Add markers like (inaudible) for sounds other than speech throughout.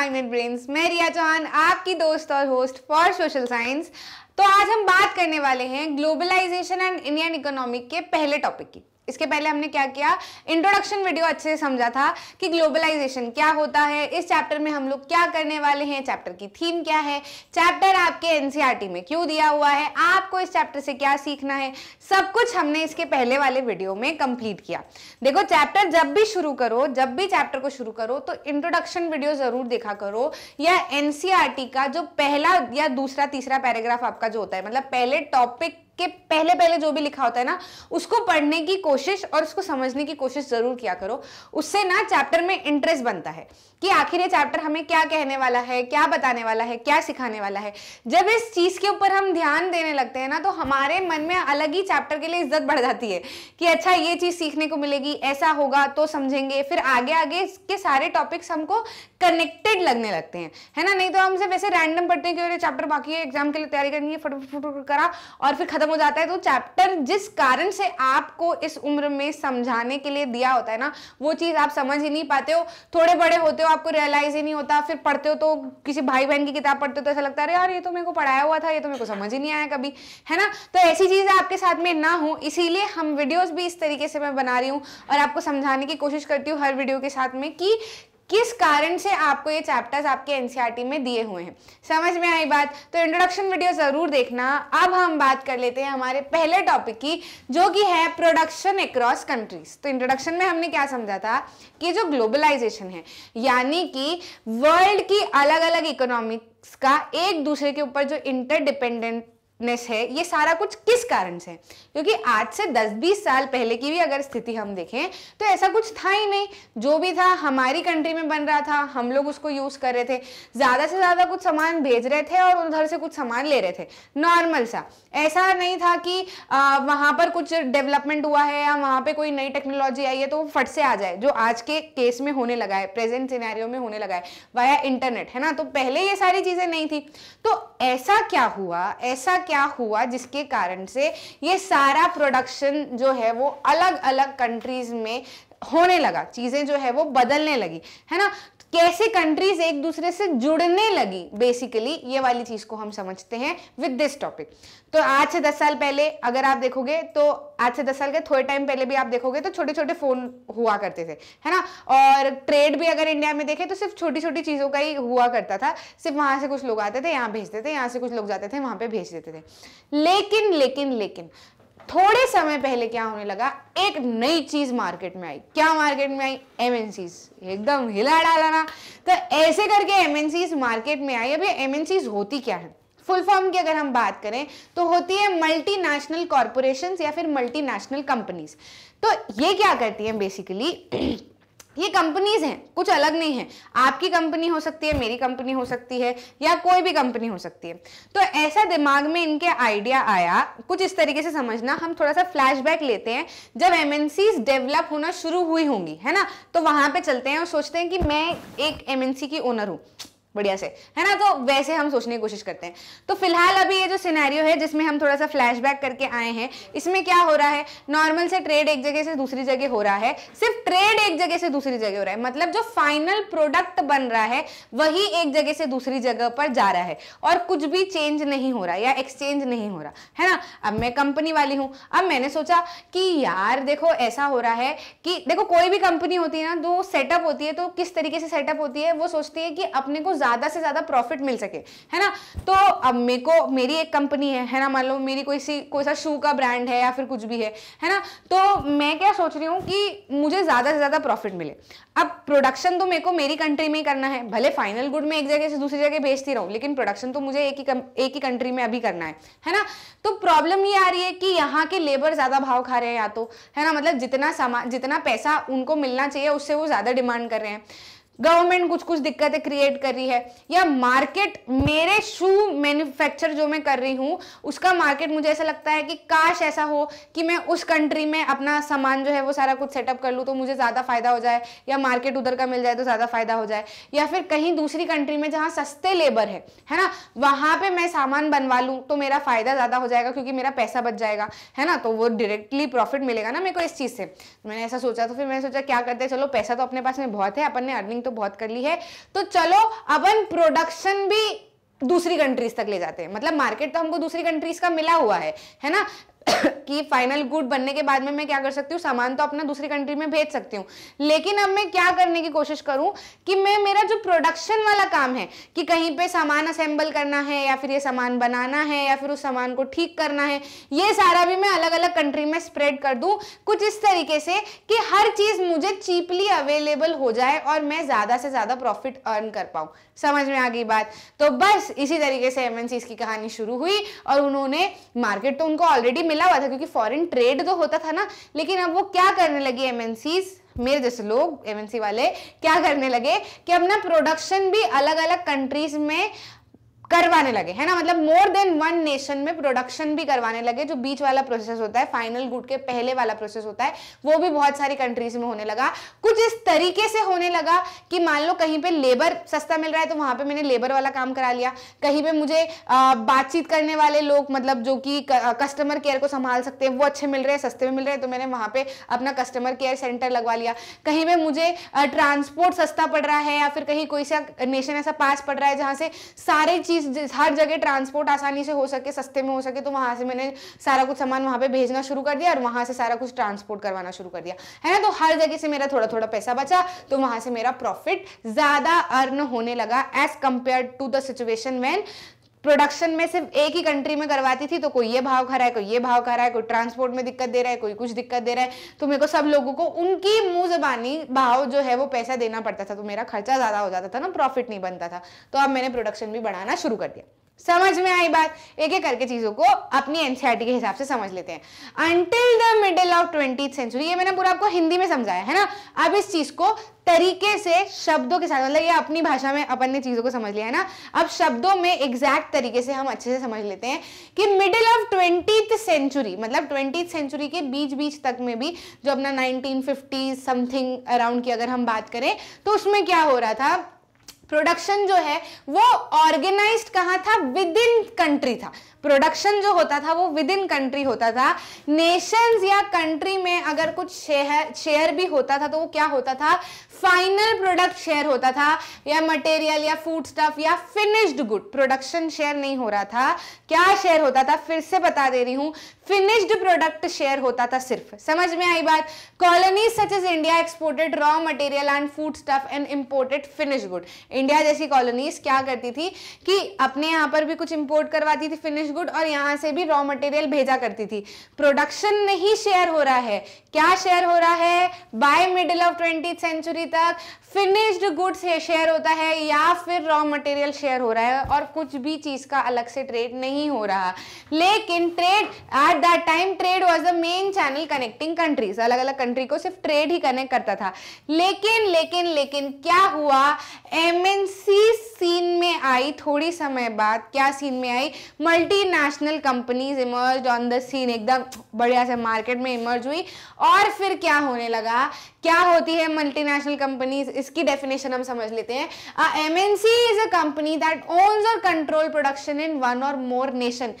Climate brains मैं रिया चौहान आपकी दोस्त और होस्ट फॉर सोशल साइंस तो आज हम बात करने वाले हैं ग्लोबलाइजेशन एंड इंडियन इकोनॉमिक के पहले टॉपिक की इसके पहले हमने क्या किया इंट्रोडक्शन वीडियो अच्छे से समझा था कि ग्लोबलाइजेशन क्या होता है इस चैप्टर में हम लोग क्या करने वाले हैं चैप्टर की थीम क्या है चैप्टर आपके एनसीईआरटी e में क्यों दिया हुआ है आपको इस चैप्टर से क्या सीखना है सब कुछ हमने इसके पहले वाले वीडियो में कंप्लीट किया देखो चैप्टर जब भी शुरू करो जब भी चैप्टर को शुरू करो तो इंट्रोडक्शन वीडियो जरूर देखा करो या एनसीआरटी e का जो पहला या दूसरा तीसरा पैराग्राफ आपका जो होता है मतलब पहले टॉपिक के पहले पहले जो भी लिखा होता है ना उसको पढ़ने की कोशिश और उसको समझने की कोशिश जरूर किया करो उससे ना चैप्टर में इंटरेस्ट बनता है कि आखिर ये चैप्टर हमें क्या कहने वाला है क्या बताने वाला है क्या सिखाने वाला है जब इस चीज़ के ऊपर हम ध्यान देने लगते हैं ना तो हमारे मन में अलग ही चैप्टर के लिए इज्जत बढ़ जाती है कि अच्छा ये चीज़ सीखने को मिलेगी ऐसा होगा तो समझेंगे फिर आगे आगे इसके सारे टॉपिक्स हमको कनेक्टेड लगने लगते हैं है ना नहीं तो हमसे वैसे रैंडम पढ़ते हैं कि चैप्टर बाकी है एग्जाम के लिए तैयारी करनी है फटाफट करा और फिर खत्म खत्म हो जाता है तो चैप्टर जिस कारण से आपको इस उम्र में समझाने के लिए दिया होता है ना वो चीज़ आप समझ ही नहीं पाते हो थोड़े बड़े होते हो आपको रियलाइज ही नहीं होता फिर पढ़ते हो तो किसी भाई बहन की किताब पढ़ते हो तो ऐसा लगता है यार ये तो मेरे को पढ़ाया हुआ था ये तो मेरे को समझ ही नहीं आया कभी है ना तो ऐसी चीज आपके साथ में ना हो इसीलिए हम वीडियोज़ भी इस तरीके से मैं बना रही हूँ और आपको समझाने की कोशिश करती हूँ हर वीडियो के साथ में कि किस कारण से आपको ये चैप्टर्स आपके एनसीईआरटी e में दिए हुए हैं समझ में आई बात तो इंट्रोडक्शन वीडियो ज़रूर देखना अब हम बात कर लेते हैं हमारे पहले टॉपिक की जो कि है प्रोडक्शन अक्रॉस कंट्रीज तो इंट्रोडक्शन में हमने क्या समझा था कि जो ग्लोबलाइजेशन है यानी कि वर्ल्ड की अलग अलग इकोनॉमिक्स का एक दूसरे के ऊपर जो इंटरडिपेंडेंट नेस है ये सारा कुछ किस कारण से क्योंकि आज से 10-20 साल पहले की भी अगर स्थिति हम देखें तो ऐसा कुछ था ही नहीं जो भी था हमारी कंट्री में बन रहा था हम लोग उसको यूज़ कर रहे थे ज़्यादा से ज़्यादा कुछ सामान भेज रहे थे और उधर से कुछ सामान ले रहे थे नॉर्मल सा ऐसा नहीं था कि आ, वहां पर कुछ डेवलपमेंट हुआ है या वहां पर कोई नई टेक्नोलॉजी आई है तो वो फट से आ जाए जो आज के केस में होने लगा है प्रेजेंट सिनेरियो में होने लगा है वाया इंटरनेट है ना तो पहले ये सारी चीज़ें नहीं थी तो ऐसा क्या हुआ ऐसा क्या हुआ जिसके कारण से ये सारा प्रोडक्शन जो है वो अलग अलग कंट्रीज में होने लगा चीज़ें जो है वो बदलने लगी है ना कैसे कंट्रीज एक दूसरे से जुड़ने लगी बेसिकली ये वाली चीज को हम समझते हैं विद दिस टॉपिक तो आज से दस साल पहले अगर आप देखोगे तो आज से दस साल के थोड़े टाइम पहले भी आप देखोगे तो छोटे छोटे फोन हुआ करते थे है ना और ट्रेड भी अगर इंडिया में देखें तो सिर्फ छोटी छोटी चीज़ों का ही हुआ करता था सिर्फ वहां से कुछ लोग आते थे यहाँ भेजते थे यहाँ से कुछ लोग जाते थे वहां पर भेज देते थे लेकिन लेकिन लेकिन थोड़े समय पहले क्या होने लगा एक नई चीज मार्केट में आई क्या मार्केट में आई एमएनसी एकदम हिला डाला ना तो ऐसे करके एमएनसीज मार्केट में आई अभी एमएनसी होती क्या है फुल फॉर्म की अगर हम बात करें तो होती है मल्टीनेशनल कॉरपोरेशंस या फिर मल्टीनेशनल कंपनीज तो ये क्या करती है बेसिकली ये कंपनीज हैं कुछ अलग नहीं है आपकी कंपनी हो सकती है मेरी कंपनी हो सकती है या कोई भी कंपनी हो सकती है तो ऐसा दिमाग में इनके आइडिया आया कुछ इस तरीके से समझना हम थोड़ा सा फ्लैशबैक लेते हैं जब एमएनसीज डेवलप होना शुरू हुई होंगी है ना तो वहां पे चलते हैं और सोचते हैं कि मैं एक एमएनसी की ओनर हूँ बढ़िया से है ना तो वैसे हम सोचने की कोशिश करते हैं तो फिलहाल अभी ये जो सिनेरियो है जिसमें हम थोड़ा सा फ्लैशबैक करके आए हैं इसमें क्या हो रहा है नॉर्मल से ट्रेड एक जगह से दूसरी जगह हो रहा है सिर्फ ट्रेड एक जगह से दूसरी जगह हो रहा है मतलब जो फाइनल प्रोडक्ट बन रहा है वही एक जगह से दूसरी जगह पर जा रहा है और कुछ भी चेंज नहीं हो रहा या एक्सचेंज नहीं हो रहा है ना अब मैं कंपनी वाली हूँ अब मैंने सोचा कि यार देखो ऐसा हो रहा है कि देखो कोई भी कंपनी होती है ना तो सेटअप होती है तो किस तरीके से सेटअप होती है वो सोचती है कि अपने को ज़्यादा से ज़्यादा प्रॉफिट मिल सके है ना तो अब मेरे को मेरी एक कंपनी है है ना मान लो मेरी कोई सी कोई सा शू का ब्रांड है या फिर कुछ भी है है ना तो मैं क्या सोच रही हूँ कि मुझे ज़्यादा से ज़्यादा प्रॉफिट मिले अब प्रोडक्शन तो मेरे को मेरी कंट्री में ही करना है भले फाइनल गुड में एक जगह से दूसरी जगह भेजती रहूँ लेकिन प्रोडक्शन तो मुझे एक ही एक ही कंट्री में अभी करना है है ना तो प्रॉब्लम ये आ रही है कि यहाँ के लेबर ज़्यादा भाव खा रहे हैं या तो है ना मतलब जितना सामान जितना पैसा उनको मिलना चाहिए उससे वो ज़्यादा डिमांड कर रहे हैं गवर्नमेंट कुछ कुछ दिक्कतें क्रिएट कर रही है या मार्केट मेरे शू मैन्यू मैन्युफैक्चर जो मैं कर रही हूँ उसका मार्केट मुझे ऐसा लगता है कि काश ऐसा हो कि मैं उस कंट्री में अपना सामान जो है वो सारा कुछ सेटअप कर लूँ तो मुझे ज़्यादा फ़ायदा हो जाए या मार्केट उधर का मिल जाए तो ज़्यादा फ़ायदा हो जाए या फिर कहीं दूसरी कंट्री में जहाँ सस्ते लेबर है है ना वहाँ पर मैं सामान बनवा लूँ तो मेरा फ़ायदा ज़्यादा हो जाएगा क्योंकि मेरा पैसा बच जाएगा है ना तो वो डायरेक्टली प्रॉफिट मिलेगा ना मेरे को इस चीज़ से तो मैंने ऐसा सोचा तो फिर मैंने सोचा क्या करते हैं चलो पैसा तो अपने पास में बहुत है अपन ने अर्निंग तो बहुत कर ली है तो चलो अपन प्रोडक्शन भी दूसरी कंट्रीज तक ले जाते हैं मतलब मार्केट तो हमको दूसरी कंट्रीज का मिला हुआ है है ना (coughs) कि फाइनल गुड बनने के बाद में मैं क्या कर सकती हूँ सामान तो अपना दूसरी कंट्री में भेज सकती हूँ लेकिन अब मैं क्या करने की कोशिश करूँ कि मैं मेरा जो प्रोडक्शन वाला काम है कि कहीं पे सामान असेंबल करना है या फिर ये सामान बनाना है या फिर उस सामान को ठीक करना है ये सारा भी मैं अलग अलग कंट्री में स्प्रेड कर दूँ कुछ इस तरीके से कि हर चीज़ मुझे चीपली अवेलेबल हो जाए और मैं ज़्यादा से ज़्यादा प्रॉफिट अर्न कर पाऊँ समझ में आ गई बात तो बस इसी तरीके से एम की कहानी शुरू हुई और उन्होंने मार्केट तो उनको ऑलरेडी मिला फैला हुआ था क्योंकि फॉरेन ट्रेड तो होता था ना लेकिन अब वो क्या करने लगी एमएनसीज मेरे जैसे लोग एमएनसी वाले क्या करने लगे कि अपना प्रोडक्शन भी अलग अलग कंट्रीज में करवाने लगे है ना मतलब मोर देन वन नेशन में प्रोडक्शन भी करवाने लगे जो बीच वाला प्रोसेस होता है फाइनल गुड के पहले वाला प्रोसेस होता है वो भी बहुत सारी कंट्रीज में होने लगा कुछ इस तरीके से होने लगा कि मान लो कहीं पे लेबर सस्ता मिल रहा है तो वहां पे मैंने लेबर वाला काम करा लिया कहीं पे मुझे बातचीत करने वाले लोग मतलब जो कि कस्टमर केयर को संभाल सकते हैं वो अच्छे मिल रहे हैं सस्ते में मिल रहे हैं तो मैंने वहां पे अपना कस्टमर केयर सेंटर लगवा लिया कहीं पर मुझे ट्रांसपोर्ट सस्ता पड़ रहा है या फिर कहीं कोई सा नेशन ऐसा पास पड़ रहा है जहाँ से सारे चीज जिस हर जगह ट्रांसपोर्ट आसानी से हो सके सस्ते में हो सके तो वहां से मैंने सारा कुछ सामान वहां पे भेजना शुरू कर दिया और वहां से सारा कुछ ट्रांसपोर्ट करवाना शुरू कर दिया है ना तो हर जगह से मेरा थोड़ा थोड़ा पैसा बचा तो वहां से मेरा प्रॉफिट ज़्यादा अर्न होने लगा as compare to the situation when production में सिर्फ एक ही कंट्री में करवाती थी तो कोई ये भाव खा रहा है कोई ये भाव खा रहा है कोई ट्रांसपोर्ट में दिक्कत दे रहा है कोई कुछ दिक्कत दे रहा है तो मेरे को सब लोगों को उनकी मुंह जबानी भाव जो है वो पैसा देना पड़ता था तो मेरा खर्चा ज़्यादा हो जाता था ना प्रॉफिट नहीं बनता था तो अब मैंने प्रोडक्शन भी बढ़ाना शुरू कर दिया समझ में आई बात एक एक करके चीज़ों को अपनी एनसीआरटी के हिसाब से समझ लेते हैं until the middle of twenty century ये मैंने पूरा आपको हिंदी में समझाया है ना अब इस चीज़ को तरीके से शब्दों के साथ मतलब ये अपनी भाषा में अपन ने चीज़ों को समझ लिया है ना अब शब्दों में एग्जैक्ट तरीके से हम अच्छे से समझ लेते हैं कि मिडिल ऑफ ट्वेंटी सेंचुरी मतलब ट्वेंटी सेंचुरी के बीच बीच तक में भी जो अपना नाइनटीन समथिंग अराउंड की अगर हम बात करें तो उसमें क्या हो रहा था प्रोडक्शन जो है वो ऑर्गेनाइज कहाँ था विद इन कंट्री था प्रोडक्शन जो होता था वो विद इन कंट्री होता था नेशंस या कंट्री में अगर कुछ शेयर शेयर भी होता था तो वो क्या होता था फाइनल प्रोडक्ट शेयर होता था या मटेरियल या फूड स्टफ या फिनिश्ड गुड प्रोडक्शन शेयर नहीं हो रहा था क्या शेयर होता था फिर से बता दे रही हूं फिनिश्ड प्रोडक्ट शेयर होता था सिर्फ समझ में आई बात colony such is India exported raw material and food stuff and imported finish good India जैसी कॉलोनीज क्या करती थी कि अपने यहां पर भी कुछ इंपोर्ट करवाती थी फिनिश गुड और यहां से भी रॉ मटेरियल भेजा करती थी प्रोडक्शन नहीं शेयर हो रहा है क्या शेयर हो रहा है by middle of twenty century that finished goods share होता है या फिर रॉ मटेरियल शेयर हो रहा है और कुछ भी चीज़ का अलग से ट्रेड नहीं हो रहा लेकिन trade at that time trade was the main channel connecting countries अलग अलग कंट्री को सिर्फ ट्रेड ही कनेक्ट करता था लेकिन लेकिन लेकिन क्या हुआ एम सीन में आई थोड़ी समय बाद क्या सीन में आई multinational companies emerge on the scene एकदम बढ़िया से मार्केट में इमर्ज हुई और फिर क्या होने लगा क्या होती है मल्टीनेशनल कंपनीज इसकी डेफिनेशन हम समझ लेते हैं M N C is a company that owns or control production in one or more nation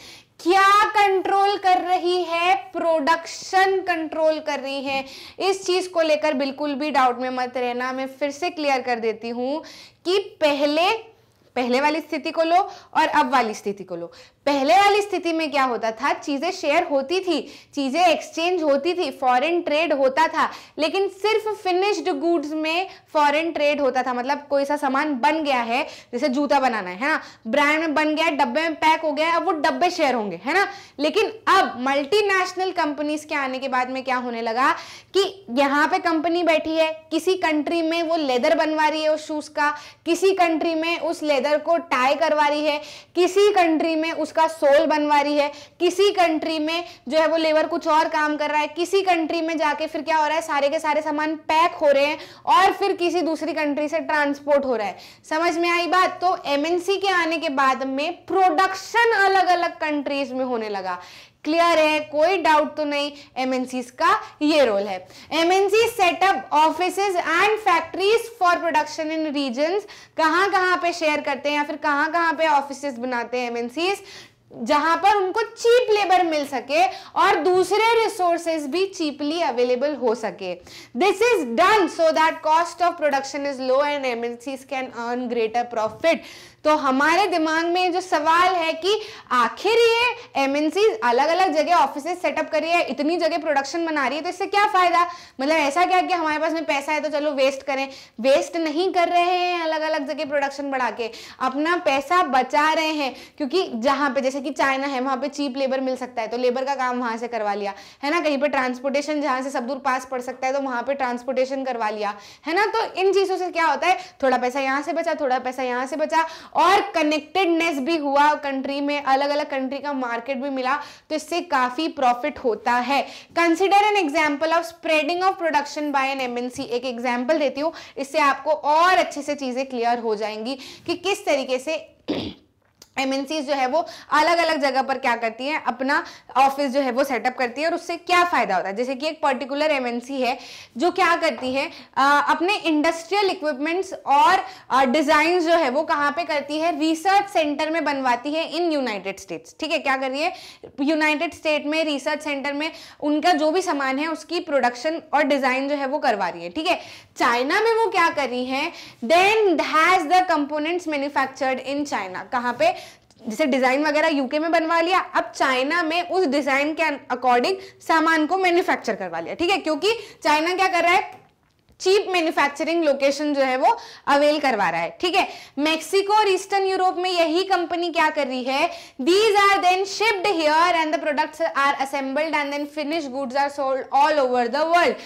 क्या कंट्रोल कर रही है प्रोडक्शन कंट्रोल कर रही है इस चीज़ को लेकर बिल्कुल भी डाउट में मत रहना मैं फिर से क्लियर कर देती हूं कि पहले पहले वाली स्थिति को लो और अब वाली स्थिति को लो पहले वाली स्थिति में क्या होता था चीज़ें शेयर होती थी चीज़ें एक्सचेंज होती थी फॉरेन ट्रेड होता था लेकिन सिर्फ फिनिश्ड गुड्स में फॉरेन ट्रेड होता था मतलब कोई सा सामान बन गया है जैसे जूता बनाना है ना ब्रांड में बन गया डब्बे में पैक हो गया अब वो डब्बे शेयर होंगे है ना लेकिन अब मल्टीनेशनल कंपनीज के आने के बाद में क्या होने लगा कि यहाँ पे कंपनी बैठी है किसी कंट्री में वो लेदर बनवा रही है उस शूज़ का किसी कंट्री में उस लेदर को टाई करवा रही है किसी कंट्री में उस उसका सोल बनवा रही है किसी कंट्री में जो है वो लेबर कुछ और काम कर रहा है किसी कंट्री में जाके फिर क्या हो रहा है सारे के सारे सामान पैक हो रहे हैं और फिर किसी दूसरी कंट्री से ट्रांसपोर्ट हो रहा है समझ में आई बात तो एमएनसी के आने के बाद में प्रोडक्शन अलग अलग कंट्रीज में होने लगा क्लियर है कोई डाउट तो नहीं एमएनसी का ये रोल है MNC set up office and factories for production in region कहाँ कहाँ पे शेयर करते हैं या फिर कहाँ कहाँ पे ऑफिस बनाते हैं एमएनसी जहां पर उनको चीप लेबर मिल सके और दूसरे रिसोर्सेज भी चीपली अवेलेबल हो सके this is done so that cost of production is low and MNCs can earn greater profit तो हमारे दिमाग में जो सवाल है कि आखिर ये एमएनसी अलग अलग जगह ऑफिस सेटअप कर रही है इतनी जगह प्रोडक्शन बना रही है तो इससे क्या फायदा मतलब ऐसा क्या कि हमारे पास में पैसा है तो चलो वेस्ट करें वेस्ट नहीं कर रहे हैं अलग अलग जगह प्रोडक्शन बढ़ा के अपना पैसा बचा रहे हैं क्योंकि जहां पे जैसे कि चाइना है वहां पे चीप लेबर मिल सकता है तो लेबर का काम वहां से करवा लिया है ना कहीं पर ट्रांसपोर्टेशन जहां से सब दूर पास पड़ सकता है तो वहां पर ट्रांसपोर्टेशन करवा लिया है ना तो इन चीज़ों से क्या होता है थोड़ा पैसा यहाँ से बचा थोड़ा पैसा यहाँ से बचा और कनेक्टेडनेस भी हुआ कंट्री में अलग अलग कंट्री का मार्केट भी मिला तो इससे काफ़ी प्रॉफिट होता है consider an example of spreading of production by an MNC एक एग्जाम्पल देती हूँ इससे आपको और अच्छे से चीज़ें क्लियर हो जाएंगी कि किस तरीके से एम जो है वो अलग अलग जगह पर क्या करती है अपना ऑफिस जो है वो सेटअप करती है और उससे क्या फ़ायदा होता है जैसे कि एक पर्टिकुलर एम है जो क्या करती है आ, अपने इंडस्ट्रियल इक्विपमेंट्स और डिज़ाइन जो है वो कहाँ पे करती है रिसर्च सेंटर में बनवाती है इन यूनाइटेड स्टेट्स ठीक है क्या कर रही है यूनाइटेड स्टेट में रिसर्च सेंटर में उनका जो भी सामान है उसकी प्रोडक्शन और डिज़ाइन जो है वो करवा रही है ठीक है चाइना में वो क्या कर रही है then has the components manufactured in China कहाँ पे जैसे डिज़ाइन वगैरह यूके में बनवा लिया अब चाइना में उस डिज़ाइन के अकॉर्डिंग सामान को मैन्युफैक्चर करवा लिया ठीक है क्योंकि चाइना क्या कर रहा है चीप मैन्युफैक्चरिंग लोकेशन जो है वो अवेल करवा रहा है ठीक है मेक्सिको और ईस्टर्न यूरोप में यही कंपनी क्या कर रही है these are then shipped here and the products are assembled and then finish goods are sold all over the world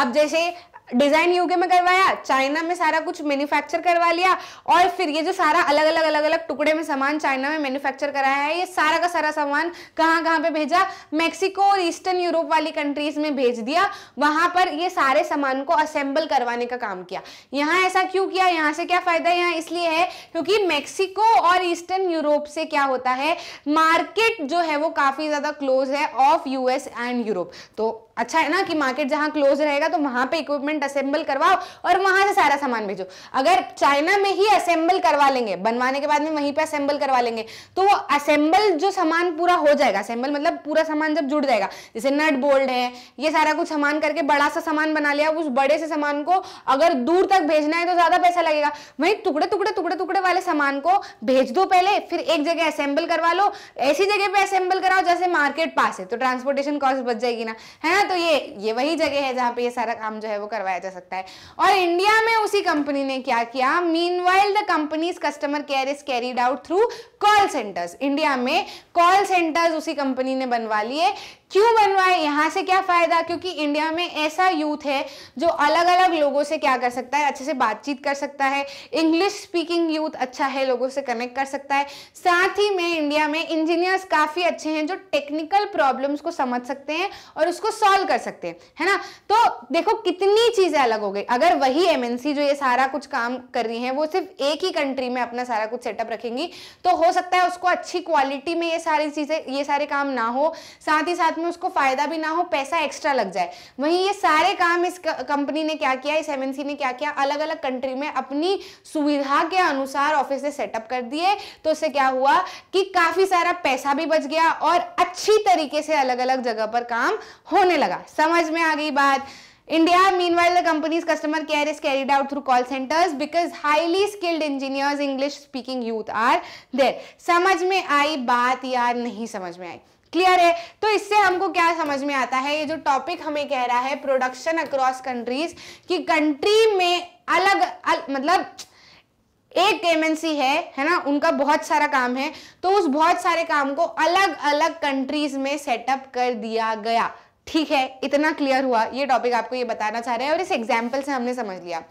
अब जैसे डिजाइन यूके में करवाया चाइना में सारा कुछ मैन्युफैक्चर करवा लिया और फिर ये जो सारा अलग अलग अलग अलग टुकड़े में सामान चाइना में मैन्युफैक्चर कराया है ये सारा का सारा सामान कहाँ कहाँ पे भेजा मेक्सिको और ईस्टर्न यूरोप वाली कंट्रीज में भेज दिया वहां पर ये सारे सामान को असेंबल करवाने का काम किया यहाँ ऐसा क्यों किया यहाँ से क्या फायदा यहाँ इसलिए है क्योंकि मेक्सिको और ईस्टर्न यूरोप से क्या होता है मार्केट जो है वो काफ़ी ज़्यादा क्लोज है ऑफ यूएस एंड यूरोप तो अच्छा है ना कि मार्केट जहां क्लोज रहेगा तो वहां पे इक्विपमेंट असेंबल करवाओ और वहां से सारा सामान भेजो अगर चाइना में ही असेंबल करवा लेंगे बनवाने के बाद में वहीं पे असेंबल करवा लेंगे तो वो असेंबल जो सामान पूरा हो जाएगा असेंबल मतलब पूरा सामान जब जुड़ जाएगा जैसे नट बोल्ट है ये सारा कुछ सामान करके बड़ा सा सामान बना लिया उस बड़े से सामान को अगर दूर तक भेजना है तो ज़्यादा पैसा लगेगा वही टुकड़े टुकड़े टुकड़े टुकड़े वाले सामान को भेज दो पहले फिर एक जगह असेंबल करवा लो ऐसी जगह पे असेंबल कराओ जैसे मार्केट पास है तो ट्रांसपोर्टेशन कॉस्ट बच जाएगी ना है ना तो ये ये वही जगह है जहां पे ये सारा काम जो है वो करवाया जा सकता है और इंडिया में उसी कंपनी ने क्या किया meanwhile the company's customer care is carried out through call centres India में कॉल सेंटर्स उसी कंपनी ने बनवा लिए क्यों बनवाए यहाँ से क्या फ़ायदा क्योंकि इंडिया में ऐसा यूथ है जो अलग अलग लोगों से क्या कर सकता है अच्छे से बातचीत कर सकता है इंग्लिश स्पीकिंग यूथ अच्छा है लोगों से कनेक्ट कर सकता है साथ ही में इंडिया में इंजीनियर्स काफ़ी अच्छे हैं जो टेक्निकल प्रॉब्लम्स को समझ सकते हैं और उसको सॉल्व कर सकते हैं है ना तो देखो कितनी चीज़ें अलग हो गई अगर वही एम जो ये सारा कुछ काम कर रही है वो सिर्फ एक ही कंट्री में अपना सारा कुछ सेटअप रखेंगी तो हो सकता है उसको अच्छी क्वालिटी में ये सारी चीज़ें ये सारे काम ना हो साथ ही साथ में उसको फायदा भी ना हो पैसा एक्स्ट्रा लग जाए वहीं ये सारे काम इस कंपनी ने क्या किया इस एमएनसी ने क्या किया अलग अलग कंट्री में अपनी सुविधा के अनुसार ऑफिस सेटअप कर दिए तो उससे क्या हुआ कि काफी सारा पैसा भी बच गया और अच्छी तरीके से अलग अलग जगह पर काम होने लगा समझ में आ गई बात India, meanwhile, the company's customer care is carried out through call centers because highly skilled engineers, English speaking youth are there. समझ में आई बात यार नहीं समझ में आई क्लियर है तो इससे हमको क्या समझ में आता है ये जो टॉपिक हमें कह रहा है प्रोडक्शन अक्रॉस कंट्रीज कि कंट्री में अलग अल, मतलब एक एमएनसी है है ना उनका बहुत सारा काम है तो उस बहुत सारे काम को अलग अलग कंट्रीज में सेटअप कर दिया गया ठीक है इतना क्लियर हुआ ये टॉपिक आपको ये बताना चाह रहे हैं और इस एग्जाम्पल से हमने समझ लिया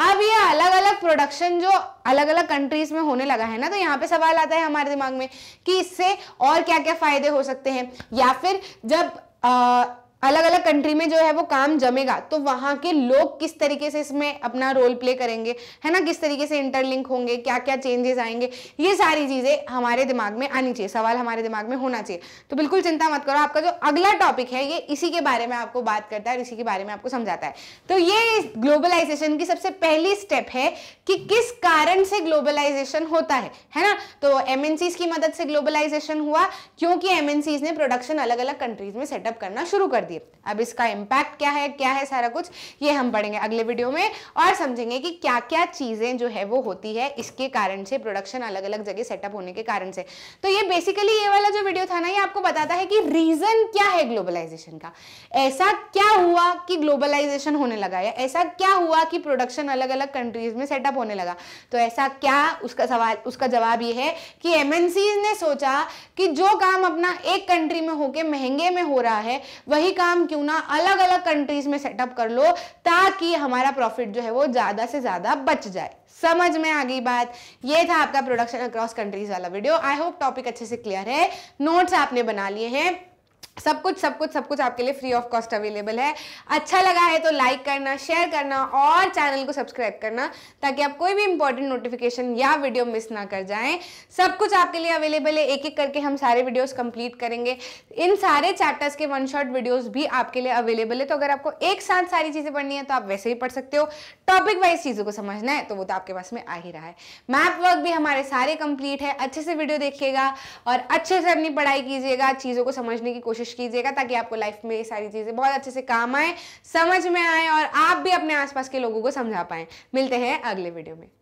अब ये अलग अलग प्रोडक्शन जो अलग अलग कंट्रीज में होने लगा है ना तो यहाँ पे सवाल आता है हमारे दिमाग में कि इससे और क्या क्या फायदे हो सकते हैं या फिर जब आ, अलग अलग कंट्री में जो है वो काम जमेगा तो वहां के लोग किस तरीके से इसमें अपना रोल प्ले करेंगे है ना किस तरीके से इंटरलिंक होंगे क्या क्या चेंजेस आएंगे ये सारी चीज़ें हमारे दिमाग में आनी चाहिए सवाल हमारे दिमाग में होना चाहिए तो बिल्कुल चिंता मत करो आपका जो अगला टॉपिक है ये इसी के बारे में आपको बात करता है और इसी के बारे में आपको समझाता है तो ये ग्लोबलाइजेशन की सबसे पहली स्टेप है कि किस कारण से ग्लोबलाइजेशन होता है है ना तो एम की मदद से ग्लोबलाइजेशन हुआ क्योंकि एम ने प्रोडक्शन अलग अलग कंट्रीज में सेटअप करना शुरू कर दिए अब इसका इम्पैक्ट क्या है क्या है सारा कुछ ये हम पढ़ेंगे अगले वीडियो में और समझेंगे कि क्या क्या चीज़ें जो है वो होती है इसके कारण से प्रोडक्शन अलग अलग जगह सेटअप होने के कारण से तो ये बेसिकली ये वाला जो वीडियो था ना ये आपको बताता है कि रीज़न क्या है ग्लोबलाइजेशन का ऐसा क्या हुआ कि ग्लोबलाइजेशन होने लगा या ऐसा क्या हुआ कि प्रोडक्शन अलग अलग कंट्रीज में सेटअप होने लगा तो ऐसा क्या उसका सवाल उसका जवाब ये है कि एम ने सोचा कि जो काम अपना एक कंट्री में होके महंगे में हो रहा है वही काम क्यों ना अलग अलग कंट्रीज में सेटअप कर लो ताकि हमारा प्रॉफिट जो है वो ज़्यादा से ज़्यादा बच जाए समझ में आ गई बात ये था आपका प्रोडक्शन अक्रॉस कंट्रीज वाला वीडियो आई होप टॉपिक अच्छे से क्लियर है नोट्स आपने बना लिए हैं सब कुछ सब कुछ सब कुछ आपके लिए फ्री ऑफ कॉस्ट अवेलेबल है अच्छा लगा है तो लाइक करना शेयर करना और चैनल को सब्सक्राइब करना ताकि आप कोई भी इंपॉर्टेंट नोटिफिकेशन या वीडियो मिस ना कर जाएं सब कुछ आपके लिए अवेलेबल है एक एक करके हम सारे वीडियोस कंप्लीट करेंगे इन सारे चैप्टर्स के वन शॉर्ट वीडियोज भी आपके लिए अवेलेबल है तो अगर आपको एक साथ सारी चीज़ें पढ़नी है तो आप वैसे ही पढ़ सकते हो टॉपिक वाइज चीज़ों को समझना है तो वो तो आपके पास में आ ही रहा है मैप वर्क भी हमारे सारे कंप्लीट है अच्छे से वीडियो देखिएगा और अच्छे से अपनी पढ़ाई कीजिएगा चीज़ों को समझने की कोशिश कोशिश कीजिएगा ताकि आपको लाइफ में ये सारी चीज़ें बहुत अच्छे से काम आए समझ में आए और आप भी अपने आसपास के लोगों को समझा पाए मिलते हैं अगले वीडियो में